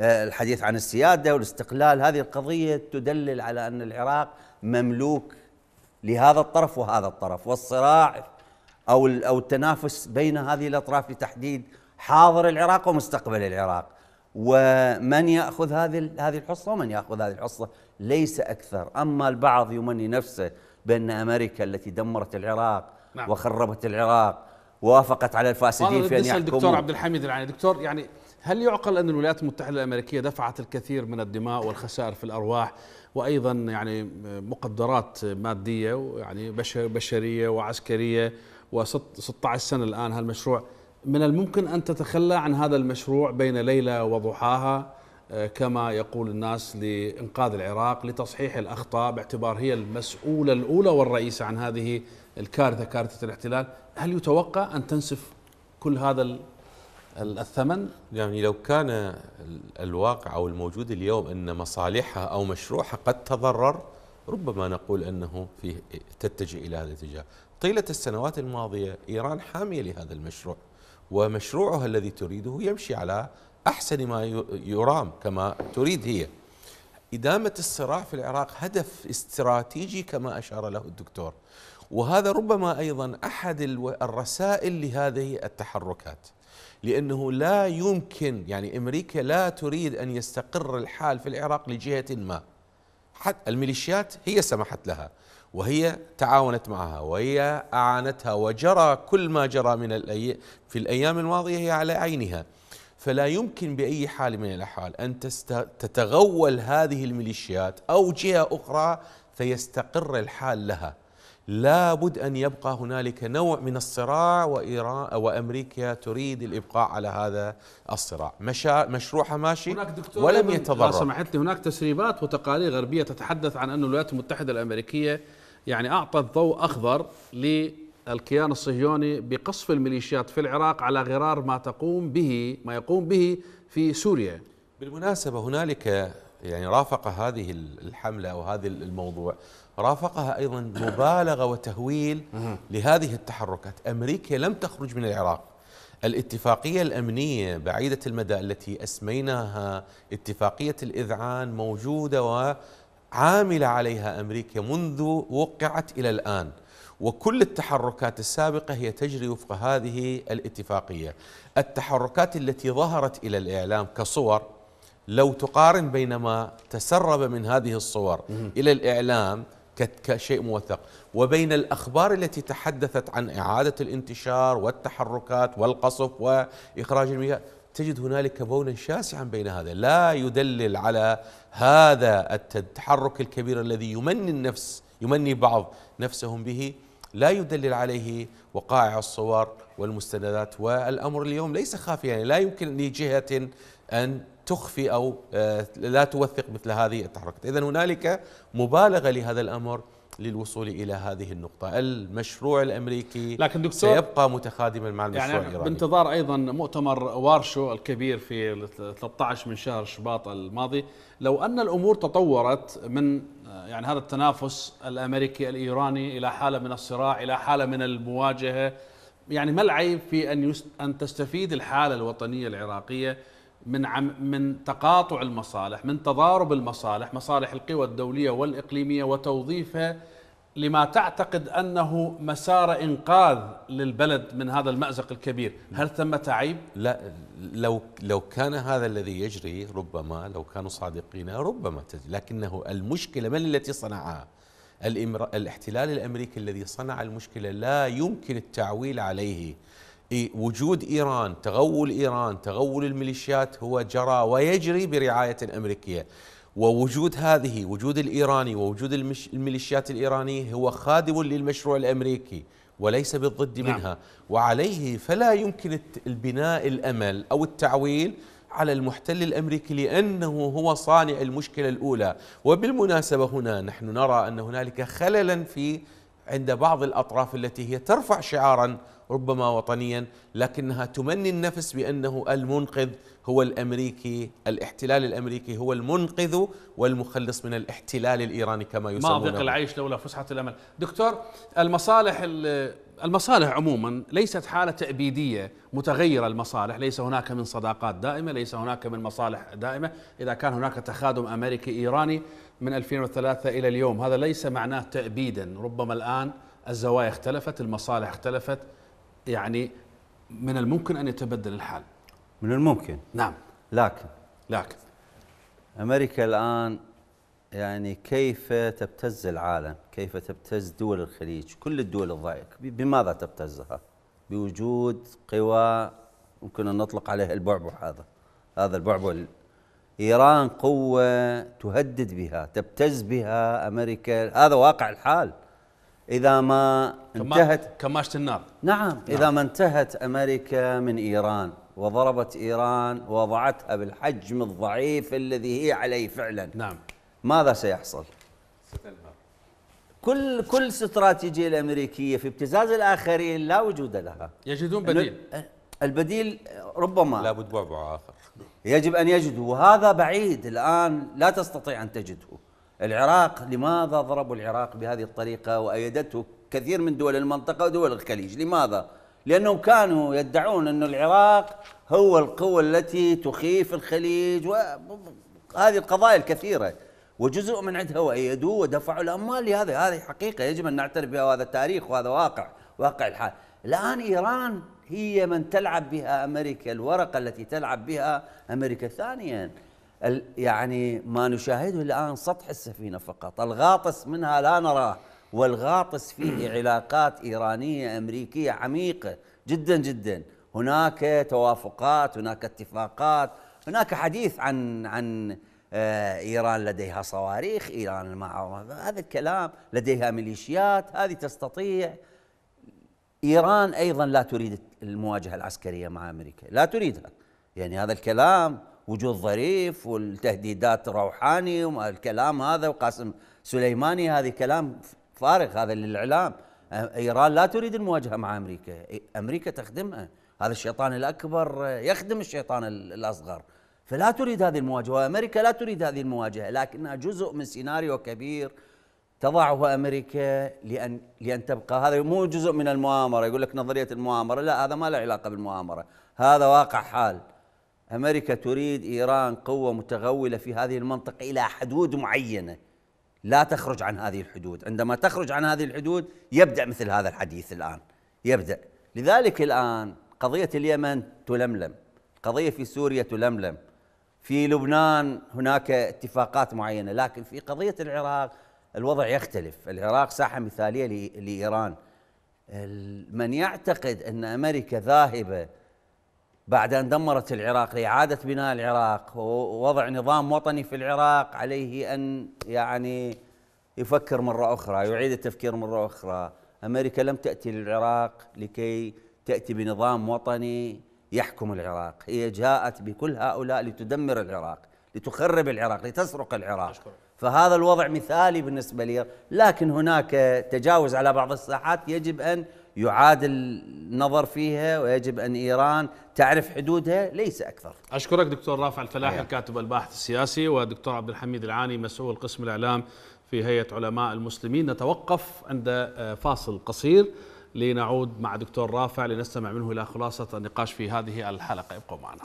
آه، الحديث عن السيادة والاستقلال هذه القضية تدلل على أن العراق مملوك لهذا الطرف وهذا الطرف والصراع أو أو التنافس بين هذه الأطراف لتحديد حاضر العراق ومستقبل العراق ومن ياخذ هذه هذه الحصه ومن ياخذ هذه الحصه ليس اكثر اما البعض يمني نفسه بان امريكا التي دمرت العراق نعم. وخربت العراق وافقت على الفاسدين في ان يحكموا دكتور عبد الحميد العاني دكتور يعني هل يعقل ان الولايات المتحده الامريكيه دفعت الكثير من الدماء والخسائر في الارواح وايضا يعني مقدرات ماديه يعني بشريه وعسكريه و16 سنه الان هالمشروع من الممكن أن تتخلى عن هذا المشروع بين ليلة وضحاها آه، كما يقول الناس لإنقاذ العراق لتصحيح الأخطاء باعتبار هي المسؤولة الأولى والرئيسة عن هذه الكارثة كارثة الاحتلال هل يتوقع أن تنسف كل هذا الثمن؟ يعني لو كان الواقع أو الموجود اليوم أن مصالحها أو مشروعها قد تضرر ربما نقول أنه فيه تتجه إلى هذا الاتجاه طيلة السنوات الماضية إيران حامية لهذا المشروع ومشروعها الذي تريده يمشي على أحسن ما يرام كما تريد هي إدامة الصراع في العراق هدف استراتيجي كما أشار له الدكتور وهذا ربما أيضا أحد الرسائل لهذه التحركات لأنه لا يمكن يعني أمريكا لا تريد أن يستقر الحال في العراق لجهة ما حتى الميليشيات هي سمحت لها وهي تعاونت معها وهي أعانتها وجرى كل ما جرى من الأي... في الأيام الماضية هي على عينها فلا يمكن بأي حال من الأحوال أن تست... تتغول هذه الميليشيات أو جهة أخرى فيستقر الحال لها لابد أن يبقى هنالك نوع من الصراع وإيران وأمريكا تريد الإبقاء على هذا الصراع مشا... مشروعها ماشي هناك دكتور ولم يتضرر لو آه، سمحت لي هناك تسريبات وتقارير غربية تتحدث عن أن الولايات المتحدة الأمريكية يعني أعطى الضوء أخضر للكيان الصهيوني بقصف الميليشيات في العراق على غرار ما تقوم به ما يقوم به في سوريا بالمناسبة هنالك يعني رافق هذه الحملة أو هذا الموضوع رافقها أيضا مبالغة وتهويل لهذه التحركات أمريكا لم تخرج من العراق الاتفاقية الأمنية بعيدة المدى التي أسميناها اتفاقية الإذعان موجودة و عامله عليها امريكا منذ وقعت الى الان وكل التحركات السابقه هي تجري وفق هذه الاتفاقيه التحركات التي ظهرت الى الاعلام كصور لو تقارن بين ما تسرب من هذه الصور الى الاعلام كشيء موثق وبين الأخبار التي تحدثت عن إعادة الانتشار والتحركات والقصف وإخراج المياه تجد هنالك بونا شاسعا بين هذا لا يدلل على هذا التحرك الكبير الذي يمني النفس يمني بعض نفسهم به لا يدلل عليه وقائع الصور والمستندات والامر اليوم ليس خافيا يعني لا يمكن لجهه ان تخفي او آه، لا توثق مثل هذه التحركات، اذا هنالك مبالغه لهذا الامر للوصول الى هذه النقطه، المشروع الامريكي لكن دكتور سيبقى متخادما مع المشروع يعني الايراني بانتظار ايضا مؤتمر وارشو الكبير في 13 من شهر شباط الماضي، لو ان الامور تطورت من يعني هذا التنافس الامريكي الايراني الى حاله من الصراع، الى حاله من المواجهه يعني ما العيب في ان ان تستفيد الحاله الوطنيه العراقيه من عم من تقاطع المصالح من تضارب المصالح مصالح القوى الدوليه والاقليميه وتوظيفها لما تعتقد انه مسار انقاذ للبلد من هذا المازق الكبير، هل ثمة عيب؟ لا لو لو كان هذا الذي يجري ربما لو كانوا صادقين ربما تجري، لكنه المشكله من التي صنعها؟ الاحتلال الامريكي الذي صنع المشكله لا يمكن التعويل عليه، وجود إيران تغول إيران تغول الميليشيات هو جرى ويجري برعاية أمريكية ووجود هذه وجود الإيراني ووجود الميليشيات الإيرانية هو خادم للمشروع الأمريكي وليس بالضد نعم. منها وعليه فلا يمكن البناء الأمل أو التعويل على المحتل الامريكي لانه هو صانع المشكله الاولى، وبالمناسبه هنا نحن نرى ان هنالك خللا في عند بعض الاطراف التي هي ترفع شعارا ربما وطنيا لكنها تمني النفس بأنه المنقذ هو الأمريكي الاحتلال الأمريكي هو المنقذ والمخلص من الاحتلال الإيراني كما يسمونه ما أضيق العيش لولا فسحة الأمل دكتور المصالح المصالح عموما ليست حالة تأبيدية متغيرة المصالح ليس هناك من صداقات دائمة ليس هناك من مصالح دائمة إذا كان هناك تخادم أمريكي إيراني من 2003 إلى اليوم هذا ليس معناه تأبيدا ربما الآن الزوايا اختلفت المصالح اختلفت يعني من الممكن أن يتبدل الحال من الممكن نعم لكن لكن أمريكا الآن يعني كيف تبتز العالم كيف تبتز دول الخليج كل الدول الضائقة بماذا تبتزها بوجود قوى ممكن أن نطلق عليها البعبع هذا هذا البعبع إيران قوة تهدد بها تبتز بها أمريكا هذا واقع الحال اذا ما انتهت كماشة النار نعم, نعم اذا ما انتهت امريكا من ايران وضربت ايران ووضعتها بالحجم الضعيف الذي هي عليه فعلا نعم ماذا سيحصل؟ ستنهار كل كل استراتيجيه الامريكيه في ابتزاز الاخرين لا وجود لها يجدون بديل أه، البديل ربما لابد بعبع اخر يجب ان يجدوا وهذا بعيد الان لا تستطيع ان تجده العراق لماذا ضربوا العراق بهذه الطريقة وأيدته كثير من دول المنطقة ودول الخليج لماذا؟ لأنهم كانوا يدعون أن العراق هو القوة التي تخيف الخليج وهذه القضايا الكثيرة وجزء من عندها وأيدوه ودفعوا الأموال لهذا هذه حقيقة يجب أن نعترف بها وهذا تاريخ وهذا واقع واقع الحال الآن إيران هي من تلعب بها أمريكا الورقة التي تلعب بها أمريكا ثانياً يعني ما نشاهده الآن سطح السفينة فقط الغاطس منها لا نراه والغاطس فيه [CLEARS THROAT] علاقات إيرانية أمريكية عميقة جدا جدا هناك توافقات هناك اتفاقات هناك حديث عن عن آه، ايران لديها صواريخ ايران مع هذا الكلام لديها ميليشيات هذه تستطيع ايران ايضا لا تريد المواجهه العسكريه مع امريكا لا تريدها يعني هذا الكلام وجود ظريف والتهديدات روحاني والكلام هذا وقاسم سليماني هذا كلام فارغ هذا للاعلام ايران لا تريد المواجهه مع امريكا امريكا تخدمها هذا الشيطان الاكبر يخدم الشيطان الاصغر فلا تريد هذه المواجهه امريكا لا تريد هذه المواجهه لكنها جزء من سيناريو كبير تضعه امريكا لان لان تبقى هذا مو جزء من المؤامره يقول لك نظريه المؤامره لا هذا ما له علاقه بالمؤامره هذا واقع حال أمريكا تريد إيران قوة متغولة في هذه المنطقة إلى حدود معينة لا تخرج عن هذه الحدود عندما تخرج عن هذه الحدود يبدأ مثل هذا الحديث الآن يبدأ لذلك الآن قضية اليمن تلملم قضية في سوريا تلملم في لبنان هناك اتفاقات معينة لكن في قضية العراق الوضع يختلف العراق ساحة مثالية لإيران من يعتقد أن أمريكا ذاهبة بعد أن دمرت العراق لإعادة بناء العراق ووضع نظام وطني في العراق عليه أن يعني يفكر مرة أخرى يعيد التفكير مرة أخرى أمريكا لم تأتي للعراق لكي تأتي بنظام وطني يحكم العراق هي جاءت بكل هؤلاء لتدمر العراق لتخرب العراق لتسرق العراق فهذا الوضع مثالي بالنسبة لي لكن هناك تجاوز على بعض الساحات يجب أن يعاد النظر فيها ويجب أن إيران تعرف حدودها ليس أكثر أشكرك دكتور رافع الفلاحي الكاتب الباحث السياسي ودكتور عبد الحميد العاني مسؤول قسم الإعلام في هيئة علماء المسلمين نتوقف عند آه، فاصل قصير لنعود مع دكتور رافع لنستمع منه إلى خلاصة النقاش في هذه الحلقة ابقوا معنا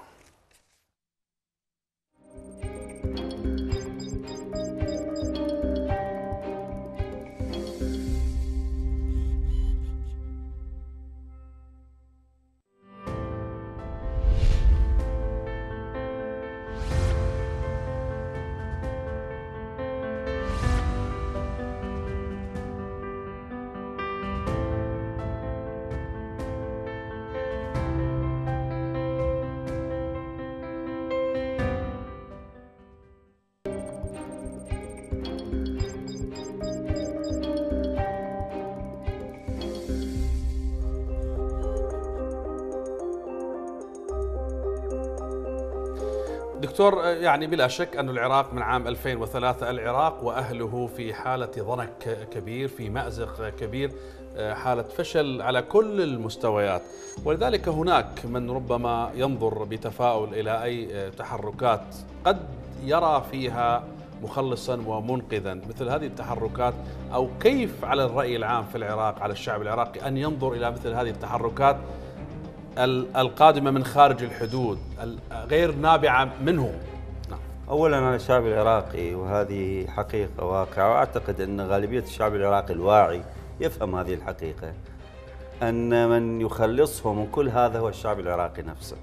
دكتور يعني بلا شك أن العراق من عام 2003 العراق وأهله في حالة ضنك كبير في مأزق كبير حالة فشل على كل المستويات ولذلك هناك من ربما ينظر بتفاؤل إلى أي تحركات قد يرى فيها مخلصا ومنقذا مثل هذه التحركات أو كيف على الرأي العام في العراق على الشعب العراقي أن ينظر إلى مثل هذه التحركات القادمة من خارج الحدود غير نابعة منه نعم. اولا انا الشعب العراقي وهذه حقيقه واقعه واعتقد ان غالبيه الشعب العراقي الواعي يفهم هذه الحقيقه ان من يخلصه من كل هذا هو الشعب العراقي نفسه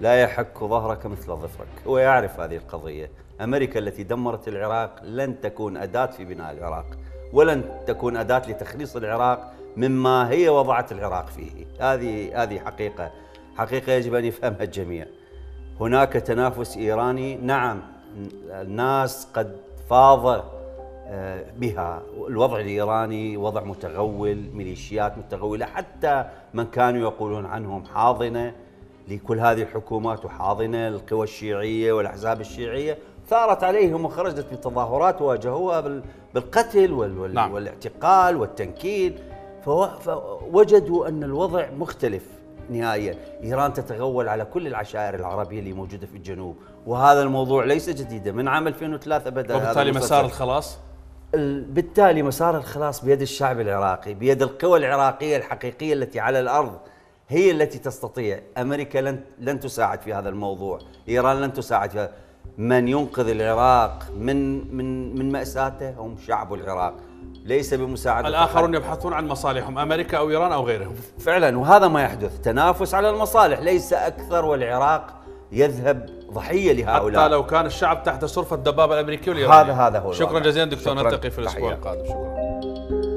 لا يحك ظهرك مثل ظفرك هو يعرف هذه القضيه امريكا التي دمرت العراق لن تكون اداه في بناء العراق ولن تكون اداه لتخليص العراق مما هي وضعت العراق فيه هذه هذه حقيقة حقيقة يجب أن يفهمها الجميع هناك تنافس إيراني نعم الناس قد فاض آه، بها الوضع الإيراني وضع متغول ميليشيات متغولة حتى من كانوا يقولون عنهم حاضنة لكل هذه الحكومات وحاضنة القوى الشيعية والأحزاب الشيعية ثارت عليهم وخرجت بتظاهرات واجهوها بالقتل نعم. والاعتقال والتنكيل فوجدوا أن الوضع مختلف نهائيا إيران تتغول على كل العشائر العربية اللي موجودة في الجنوب وهذا الموضوع ليس جديدا من عام 2003 بدأ وبالتالي مسار الخلاص بالتالي مسار الخلاص بيد الشعب العراقي بيد القوى العراقية الحقيقية التي على الأرض هي التي تستطيع أمريكا لن, لن تساعد في هذا الموضوع إيران لن تساعد في هذا من ينقذ العراق من من من مأساته هم شعب العراق ليس بمساعدة الآخرون يبحثون عن مصالحهم أمريكا أو إيران أو غيرهم فعلا وهذا ما يحدث تنافس على المصالح ليس أكثر والعراق يذهب ضحية لهؤلاء حتى لو كان الشعب تحت صرفة الدبابة الأمريكية والإيرانية هذا هذا هو شكرا جزيلا دكتور نلتقي في الأسبوع القادم شكرا